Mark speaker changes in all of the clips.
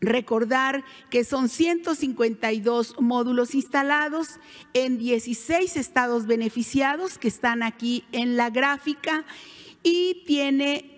Speaker 1: Recordar que son 152 módulos instalados en 16 estados beneficiados que están aquí en la gráfica y tiene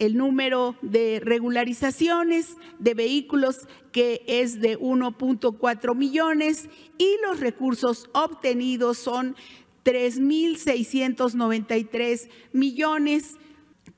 Speaker 1: el número de regularizaciones de vehículos que es de 1.4 millones y los recursos obtenidos son 3.693 millones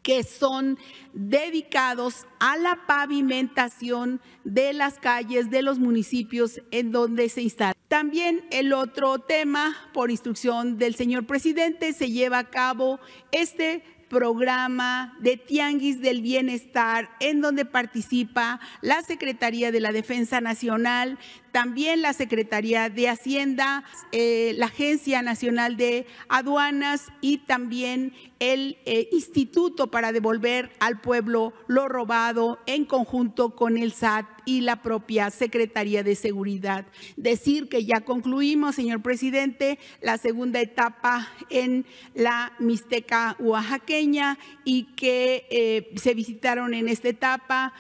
Speaker 1: que son dedicados a la pavimentación de las calles de los municipios en donde se instala. También el otro tema, por instrucción del señor presidente, se lleva a cabo este programa de Tianguis del Bienestar en donde participa la Secretaría de la Defensa Nacional, también la Secretaría de Hacienda, eh, la Agencia Nacional de Aduanas y también el eh, Instituto para devolver al pueblo lo robado en conjunto con el SAT y la propia Secretaría de Seguridad. Decir que ya concluimos, señor presidente, la segunda etapa en la Mixteca Oaxaqueña y que eh, se visitaron en esta etapa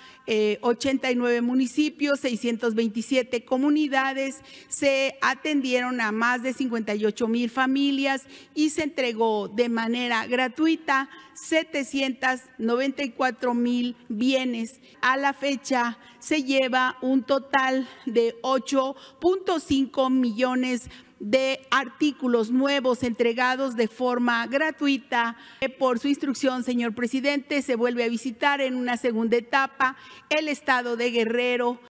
Speaker 1: 89 eh, municipios, 627 comunidades, se atendieron a más de 58 mil familias y se entregó de manera gratuita 794 mil bienes. A la fecha se lleva un total de 8.5 millones de de artículos nuevos entregados de forma gratuita. Por su instrucción, señor presidente, se vuelve a visitar en una segunda etapa el estado de Guerrero